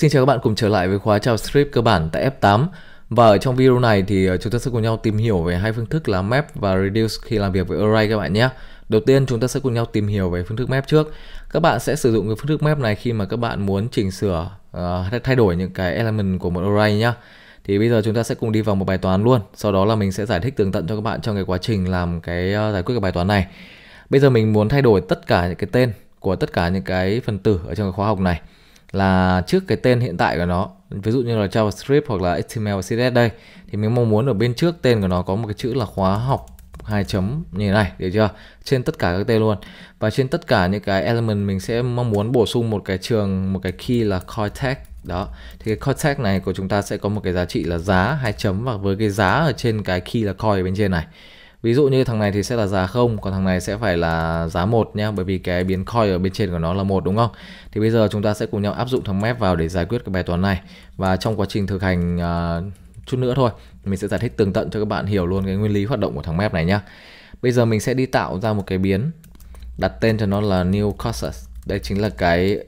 Xin chào các bạn cùng trở lại với khóa JavaScript cơ bản tại F8 Và ở trong video này thì ờ, chúng ta sẽ cùng nhau tìm hiểu về hai phương thức là map và reduce khi làm việc với array các bạn nhé Đầu tiên chúng ta sẽ cùng nhau tìm hiểu về phương thức map trước Các bạn sẽ sử dụng cái phương thức map này khi mà các bạn muốn chỉnh sửa uh, thay đổi những cái element của một array nhé thì bây giờ chúng ta sẽ cùng đi vào một bài toán luôn Sau đó là mình sẽ giải thích tường tận cho các bạn trong cái quá trình làm cái uh, giải quyết cái bài toán này Bây giờ mình muốn thay đổi tất cả những cái tên của tất cả những cái phần tử ở trong cái khóa học này là trước cái tên hiện tại của nó ví dụ như là JavaScript hoặc là HTML và CSS đây thì mình mong muốn ở bên trước tên của nó có một cái chữ là khóa học hai chấm như thế này được chưa trên tất cả các tên luôn và trên tất cả những cái element mình sẽ mong muốn bổ sung một cái trường một cái key là contact đó thì cái contact này của chúng ta sẽ có một cái giá trị là giá hai chấm và với cái giá ở trên cái key là coi ở bên trên này ví dụ như thằng này thì sẽ là giá không còn thằng này sẽ phải là giá một nhé, bởi vì cái biến coin ở bên trên của nó là một đúng không thì bây giờ chúng ta sẽ cùng nhau áp dụng thằng map vào để giải quyết cái bài toán này và trong quá trình thực hành uh, chút nữa thôi mình sẽ giải thích tường tận cho các bạn hiểu luôn cái nguyên lý hoạt động của thằng map này nhé. bây giờ mình sẽ đi tạo ra một cái biến đặt tên cho nó là new causes đây chính là cái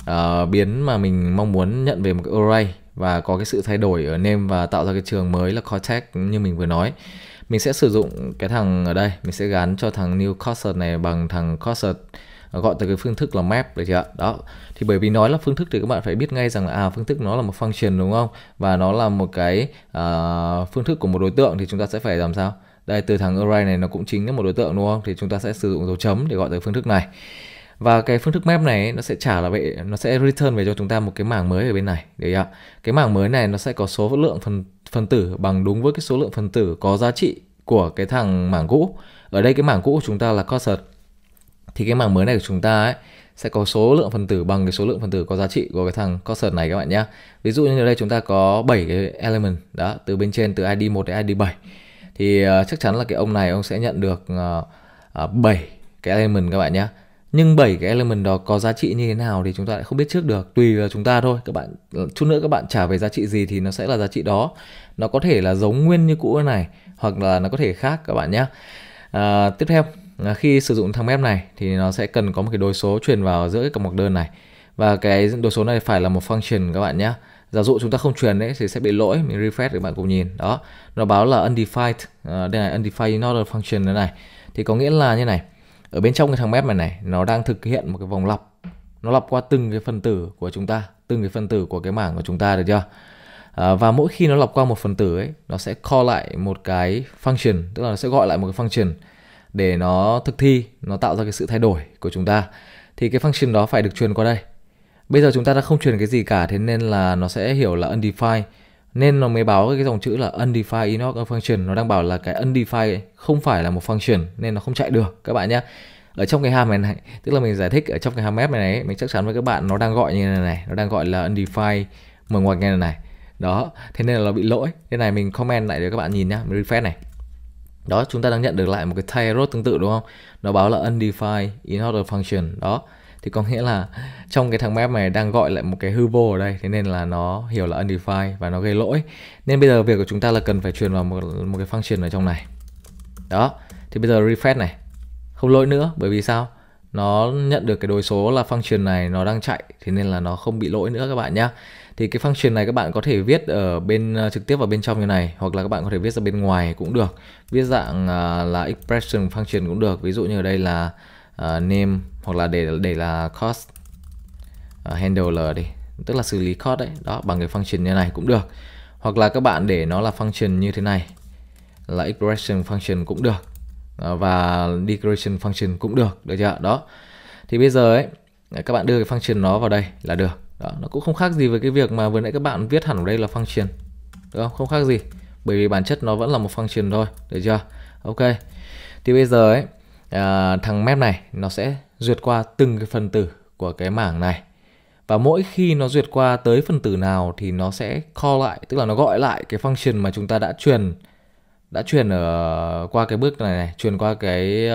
uh, biến mà mình mong muốn nhận về một cái array và có cái sự thay đổi ở name và tạo ra cái trường mới là context như mình vừa nói mình sẽ sử dụng cái thằng ở đây mình sẽ gắn cho thằng new cursor này bằng thằng cursor à, gọi từ cái phương thức là map được chưa ạ đó thì bởi vì nói là phương thức thì các bạn phải biết ngay rằng là à phương thức nó là một function đúng không và nó là một cái uh, phương thức của một đối tượng thì chúng ta sẽ phải làm sao đây từ thằng array này nó cũng chính là một đối tượng đúng không thì chúng ta sẽ sử dụng dấu chấm để gọi tới phương thức này và cái phương thức map này nó sẽ trả là vậy nó sẽ return về cho chúng ta một cái mảng mới ở bên này đấy ạ cái mảng mới này nó sẽ có số lượng phần phần tử bằng đúng với cái số lượng phần tử có giá trị của cái thằng mảng cũ ở đây cái mảng cũ của chúng ta là concert thì cái mảng mới này của chúng ta ấy sẽ có số lượng phần tử bằng cái số lượng phần tử có giá trị của cái thằng concert này các bạn nhé ví dụ như ở đây chúng ta có 7 cái element đó từ bên trên từ id 1 đến id 7 thì uh, chắc chắn là cái ông này ông sẽ nhận được uh, uh, 7 cái element các bạn nhé nhưng bảy cái element đó có giá trị như thế nào thì chúng ta lại không biết trước được tùy vào chúng ta thôi các bạn chút nữa các bạn trả về giá trị gì thì nó sẽ là giá trị đó nó có thể là giống nguyên như cũ này hoặc là nó có thể khác các bạn nhé à, tiếp theo à, khi sử dụng thằng map này thì nó sẽ cần có một cái đối số truyền vào giữa cái cặp mọc đơn này và cái đối số này phải là một function các bạn nhé giả dụ chúng ta không truyền đấy thì sẽ bị lỗi mình refresh để các bạn cùng nhìn đó nó báo là undefined à, đây này undefined not a function thế này thì có nghĩa là như này ở bên trong cái thằng map này này nó đang thực hiện một cái vòng lọc nó lọc qua từng cái phân tử của chúng ta từng cái phân tử của cái mảng của chúng ta được chưa à, và mỗi khi nó lọc qua một phần tử ấy nó sẽ call lại một cái function tức là nó sẽ gọi lại một cái function để nó thực thi nó tạo ra cái sự thay đổi của chúng ta thì cái function đó phải được truyền qua đây bây giờ chúng ta đã không truyền cái gì cả thế nên là nó sẽ hiểu là undefined nên nó mới báo cái dòng chữ là undefined inoc function nó đang bảo là cái undefined không phải là một function nên nó không chạy được các bạn nhé ở trong cái hàm này này tức là mình giải thích ở trong cái hàm map này này mình chắc chắn với các bạn nó đang gọi như này này nó đang gọi là undefined mở ngoặc như này này đó thế nên là nó bị lỗi thế này mình comment lại để các bạn nhìn nhá mình refresh này đó chúng ta đang nhận được lại một cái thay error tương tự đúng không nó báo là undefined inner function đó thì có nghĩa là trong cái thằng map này đang gọi lại một cái hư vô ở đây thế nên là nó hiểu là undefined và nó gây lỗi nên bây giờ việc của chúng ta là cần phải truyền vào một, một cái function ở trong này đó thì bây giờ refresh này không lỗi nữa bởi vì sao nó nhận được cái đối số là function này nó đang chạy thế nên là nó không bị lỗi nữa các bạn nhé thì cái function này các bạn có thể viết ở bên ờ, trực tiếp vào bên trong như này hoặc là các bạn có thể viết ra bên ngoài cũng được viết dạng uh, là expression function cũng được ví dụ như ở đây là uh, name hoặc là để để là cost uh, ờ, handle đi tức là xử lý cost đấy đó bằng cái function như này cũng được hoặc là các bạn để nó là function như thế này là expression function cũng được uh, và declaration function cũng được được chưa đó thì bây giờ ấy các bạn đưa cái function nó vào đây là được đó, nó cũng không khác gì với cái việc mà vừa nãy các bạn viết hẳn ở đây là function được không không khác gì bởi vì bản chất nó vẫn là một function thôi được chưa ok thì bây giờ ấy à, thằng map này nó sẽ duyệt qua từng cái phần tử của cái mảng này và mỗi khi nó duyệt qua tới phần tử nào thì nó sẽ call lại tức là nó gọi lại cái function mà chúng ta đã truyền đã truyền ở qua cái bước này này truyền qua cái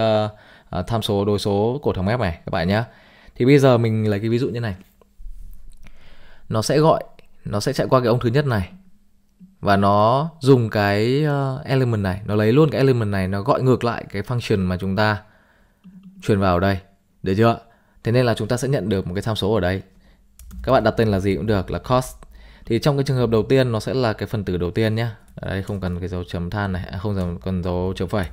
uh, tham số đối số của thằng mép này các bạn nhé thì bây giờ mình lấy cái ví dụ như này nó sẽ gọi nó sẽ chạy qua cái ông thứ nhất này và nó dùng cái ờ, element này nó lấy luôn cái element này nó gọi ngược lại cái function mà chúng ta truyền vào đây được chưa? Thế nên là chúng ta sẽ nhận được một cái tham số ở đây. Các bạn đặt tên là gì cũng được là cost. Thì trong cái trường hợp đầu tiên nó sẽ là cái phần tử đầu tiên nhá. đây không cần cái dấu chấm than này, à, không cần dấu chấm phẩy.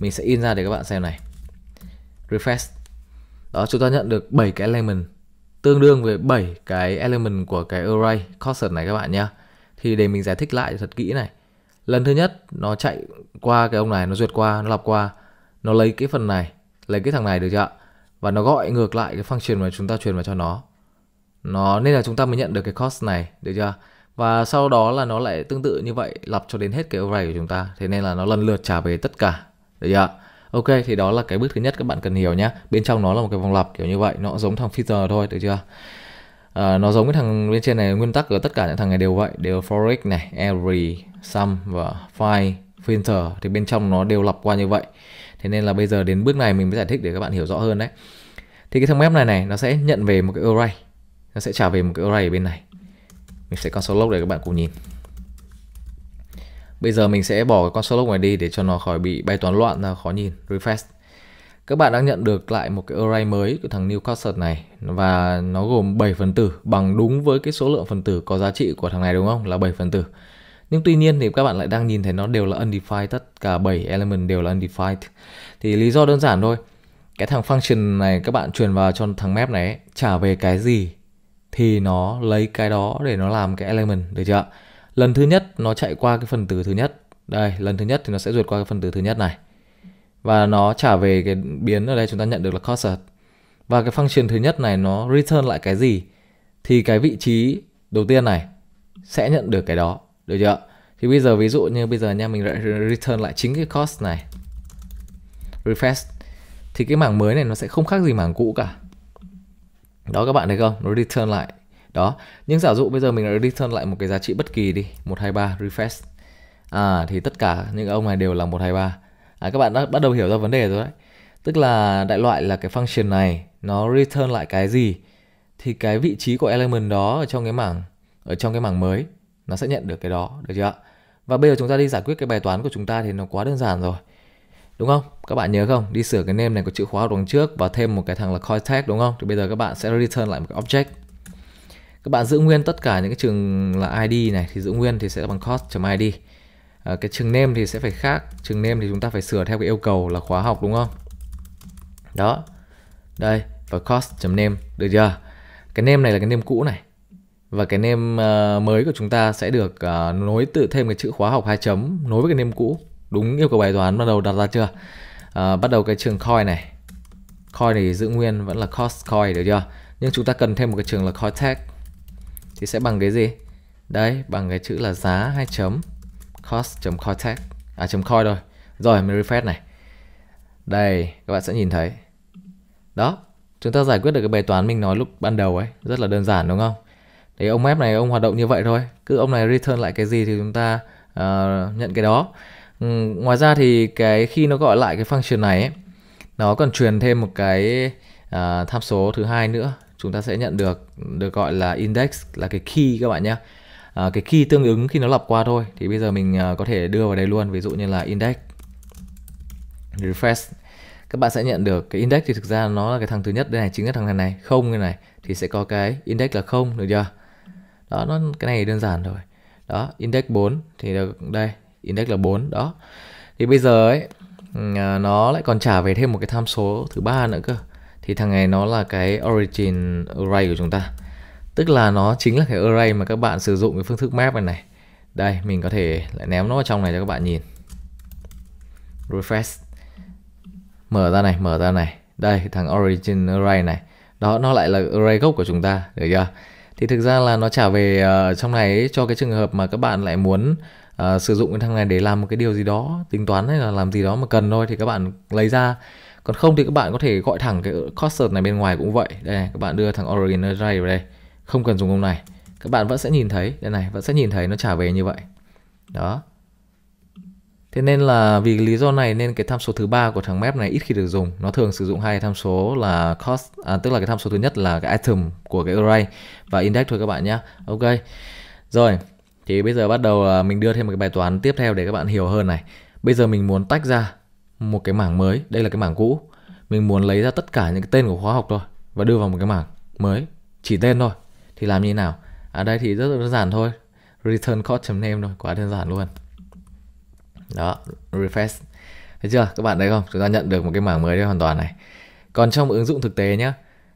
Mình sẽ in ra để các bạn xem này. Refresh. Đó chúng ta nhận được 7 cái element tương đương với 7 cái element của cái array cost này các bạn nhá. Thì để mình giải thích lại thật kỹ này. Lần thứ nhất nó chạy qua cái ông này, nó duyệt qua, nó lọc qua, nó lấy cái phần này, lấy cái thằng này được chưa ạ? và nó gọi ngược lại cái function mà chúng ta truyền vào cho nó nó nên là chúng ta mới nhận được cái cost này được chưa và sau đó là nó lại tương tự như vậy lặp cho đến hết cái array của chúng ta thế nên là nó lần lượt trả về tất cả được chưa ok thì đó là cái bước thứ nhất các bạn cần hiểu nhé bên trong nó là một cái vòng lặp kiểu như vậy nó giống thằng filter thôi được chưa à, nó giống cái thằng bên trên này nguyên tắc của tất cả những thằng này đều vậy đều for each này every sum và find filter thì bên trong nó đều lặp qua như vậy thế nên là bây giờ đến bước này mình mới giải thích để các bạn hiểu rõ hơn đấy thì cái thằng web này này nó sẽ nhận về một cái array nó sẽ trả về một cái array ở bên này mình sẽ console log để các bạn cùng nhìn bây giờ mình sẽ bỏ cái console log này đi để cho nó khỏi bị bay toán loạn ra khó nhìn refresh các bạn đang nhận được lại một cái array mới của thằng new concert này và nó gồm 7 phần tử bằng đúng với cái số lượng phần tử có giá trị của thằng này đúng không là 7 phần tử nhưng tuy nhiên thì các bạn lại đang nhìn thấy nó đều là undefined tất cả 7 element đều là undefined thì lý do đơn giản thôi cái thằng function này các bạn truyền vào cho thằng map này trả về cái gì thì nó lấy cái đó để nó làm cái element được chưa lần thứ nhất nó chạy qua cái phần tử thứ nhất đây lần thứ nhất thì nó sẽ duyệt qua cái phần tử thứ nhất này và nó trả về cái biến ở đây chúng ta nhận được là cursor. và cái function thứ nhất này nó return lại cái gì thì cái vị trí đầu tiên này sẽ nhận được cái đó được chưa thì bây giờ ví dụ như bây giờ nha mình lại return lại chính cái cost này refresh thì cái mảng mới này nó sẽ không khác gì mảng cũ cả đó các bạn thấy không nó return lại đó nhưng giả dụ bây giờ mình đã return lại một cái giá trị bất kỳ đi 123 refresh à thì tất cả những ông này đều là 123 à, các bạn đã bắt đầu hiểu ra vấn đề rồi đấy tức là đại loại là cái function này nó return lại cái gì thì cái vị trí của element đó ở trong cái mảng ở trong cái mảng mới nó sẽ nhận được cái đó được chưa và bây giờ chúng ta đi giải quyết cái bài toán của chúng ta thì nó quá đơn giản rồi đúng không các bạn nhớ không đi sửa cái name này có chữ khóa đằng trước và thêm một cái thằng là call tag đúng không thì bây giờ các bạn sẽ return lại một cái object các bạn giữ nguyên tất cả những cái trường là id này thì giữ nguyên thì sẽ bằng cost.id à, cái trường name thì sẽ phải khác trường name thì chúng ta phải sửa theo cái yêu cầu là khóa học đúng không đó đây và cost.name được chưa cái name này là cái name cũ này và cái name uh, ờ, mới của chúng ta sẽ được uh, nối tự thêm cái chữ khóa học hai chấm nối với cái name cũ đúng yêu cầu bài toán ban đầu đặt ra chưa uh, bắt đầu cái trường coin này coin thì giữ nguyên vẫn là cost coin được chưa nhưng chúng ta cần thêm một cái trường là coin tag thì sẽ bằng cái gì đấy bằng cái chữ là giá hai chấm cost chấm coin tag à chấm coin rồi rồi mình refresh này đây các bạn sẽ nhìn thấy đó chúng ta giải quyết được cái bài toán mình nói lúc ban đầu ấy rất là đơn giản đúng không thì ông map này ông hoạt động như vậy thôi cứ ông này return lại cái gì thì chúng ta uh, nhận cái đó ừ, ngoài ra thì cái khi nó gọi lại cái function này ấy, nó còn truyền thêm một cái uh, tham số thứ hai nữa chúng ta sẽ nhận được được gọi là index là cái key các bạn nhé à, ờ, cái key tương ứng khi nó lặp qua thôi thì bây giờ mình à, có thể đưa vào đây luôn ví dụ như là index refresh các bạn sẽ nhận được cái index thì thực ra nó là cái thằng thứ nhất đây này chính là thằng này này không như này thì sẽ có cái index là không được chưa đó nó cái này đơn giản rồi đó index 4 thì được đây index là 4 đó thì bây giờ ấy à, nó lại còn trả về thêm một cái tham số thứ ba nữa cơ thì thằng này nó là cái origin array của chúng ta tức là nó chính là cái array mà các bạn sử dụng cái phương thức map này này đây mình có thể lại ném nó vào trong này cho các bạn nhìn refresh mở ra này mở ra này đây thằng origin array này đó nó lại là array gốc của chúng ta được chưa thì thực ra là nó trả về uh, trong này ấy, cho cái trường hợp mà các bạn lại muốn uh, sử dụng cái thằng này để làm một cái điều gì đó tính toán hay là làm gì đó mà cần thôi thì các bạn lấy ra còn không thì các bạn có thể gọi thẳng cái concert này bên ngoài cũng vậy đây này, các bạn đưa thằng origin array vào đây không cần dùng công này các bạn vẫn sẽ nhìn thấy đây này vẫn sẽ nhìn thấy nó trả về như vậy đó Thế nên là vì lý do này nên cái tham số thứ ba của thằng map này ít khi được dùng. Nó thường sử dụng hai tham số là cost à, tức là cái tham số thứ nhất là cái item của cái array và index thôi các bạn nhé. Ok. Rồi, thì bây giờ bắt đầu à, mình đưa thêm một cái bài toán tiếp theo để các bạn hiểu hơn này. Bây giờ mình muốn tách ra một cái mảng mới, đây là cái mảng cũ. Mình muốn lấy ra tất cả những cái tên của khóa học thôi và đưa vào một cái mảng mới, chỉ tên thôi. Thì làm như thế nào? Ở à đây thì rất đơn giản thôi. Return cost name thôi, quá đơn giản luôn đó refresh thấy chưa các bạn thấy không chúng ta nhận được một cái mảng mới hoàn toàn này còn trong ứng dụng thực tế nhé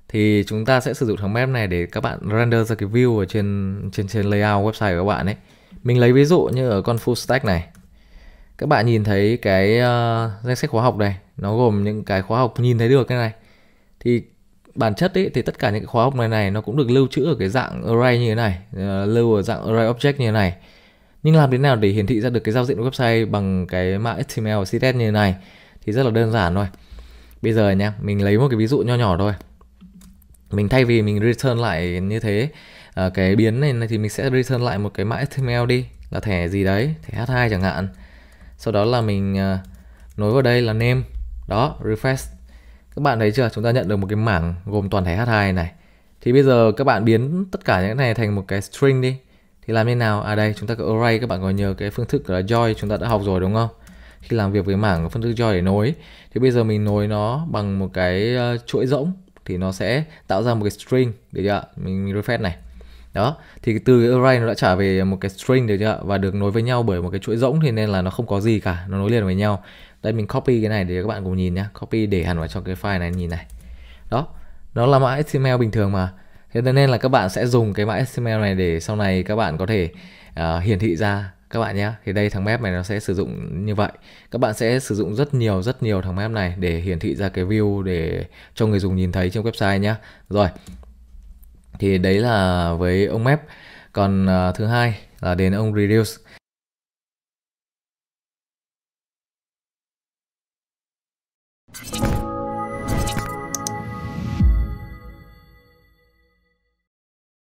thì chúng ta sẽ sử dụng thằng map này để các bạn render ra cái view ở trên trên trên layout website của các bạn ấy mình lấy ví dụ như ở con full stack này các bạn nhìn thấy cái uh, danh sách khóa học này nó gồm những cái khóa học nhìn thấy được cái này thì bản chất ấy thì tất cả những cái khóa học này này nó cũng được lưu trữ ở cái dạng array như thế này uh, lưu ở dạng array object như thế này nhưng làm thế nào để hiển thị ra được cái giao diện website bằng cái mã HTML và CSS như thế này thì rất là đơn giản thôi bây giờ nha mình lấy một cái ví dụ nho nhỏ thôi mình thay vì mình return lại như thế ờ, cái biến này thì mình sẽ return lại một cái mã HTML đi là thẻ gì đấy thẻ H2 chẳng hạn sau đó là mình ờ, nối vào đây là name đó refresh các bạn thấy chưa chúng ta nhận được một cái mảng gồm toàn thẻ H2 này thì bây giờ các bạn biến tất cả những cái này thành một cái string đi thì làm như nào à đây chúng ta có array các bạn có nhớ cái phương thức là join chúng ta đã học rồi đúng không khi làm việc với mảng phương thức join để nối thì bây giờ mình nối nó bằng một cái ờ, chuỗi rỗng thì nó sẽ tạo ra một cái string được chưa mình, mình refresh này đó thì từ cái array nó đã trả về một cái string được chưa và được nối với nhau bởi một cái chuỗi rỗng thì nên là nó không có gì cả nó nối liền với nhau đây mình copy cái này để các bạn cùng nhìn nhé copy để hẳn vào trong cái file này nhìn này đó nó là mã html bình thường mà thế nên là các bạn sẽ dùng cái mã HTML này để sau này các bạn có thể uh, hiển thị ra các bạn nhé thì đây thằng map này nó sẽ sử dụng như vậy các bạn sẽ sử dụng rất nhiều rất nhiều thằng map này để hiển thị ra cái view để cho người dùng nhìn thấy trên website nhé rồi thì đấy là với ông map còn uh, thứ hai là đến ông reduce you